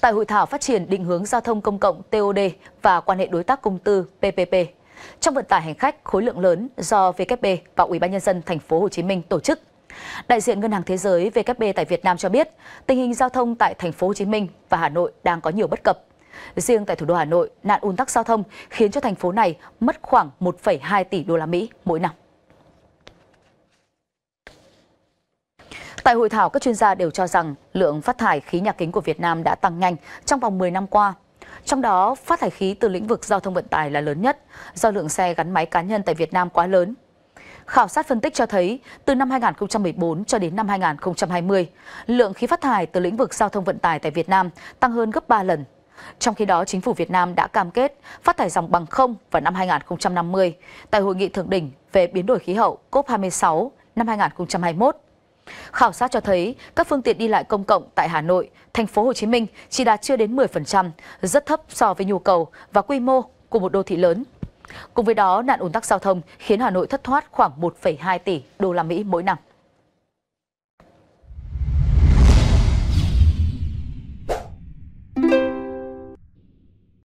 tại hội thảo phát triển định hướng giao thông công cộng TOD và quan hệ đối tác công tư PPP trong vận tải hành khách khối lượng lớn do VKB và Ủy ban nhân dân thành phố Hồ Chí Minh tổ chức. Đại diện Ngân hàng Thế giới VKB tại Việt Nam cho biết, tình hình giao thông tại thành phố Hồ Chí Minh và Hà Nội đang có nhiều bất cập. Riêng tại thủ đô Hà Nội, nạn ùn tắc giao thông khiến cho thành phố này mất khoảng 1,2 tỷ đô la Mỹ mỗi năm. Tại hội thảo, các chuyên gia đều cho rằng lượng phát thải khí nhà kính của Việt Nam đã tăng nhanh trong vòng 10 năm qua. Trong đó, phát thải khí từ lĩnh vực giao thông vận tải là lớn nhất, do lượng xe gắn máy cá nhân tại Việt Nam quá lớn. Khảo sát phân tích cho thấy, từ năm 2014 cho đến năm 2020, lượng khí phát thải từ lĩnh vực giao thông vận tải tại Việt Nam tăng hơn gấp 3 lần. Trong khi đó, chính phủ Việt Nam đã cam kết phát thải dòng bằng không vào năm 2050 tại Hội nghị Thượng đỉnh về biến đổi khí hậu COP26 năm 2021 Khảo sát cho thấy các phương tiện đi lại công cộng tại Hà Nội, thành phố Hồ Chí Minh chỉ đạt chưa đến 10%, rất thấp so với nhu cầu và quy mô của một đô thị lớn. Cùng với đó, nạn ùn tắc giao thông khiến Hà Nội thất thoát khoảng 1,2 tỷ đô la Mỹ mỗi năm.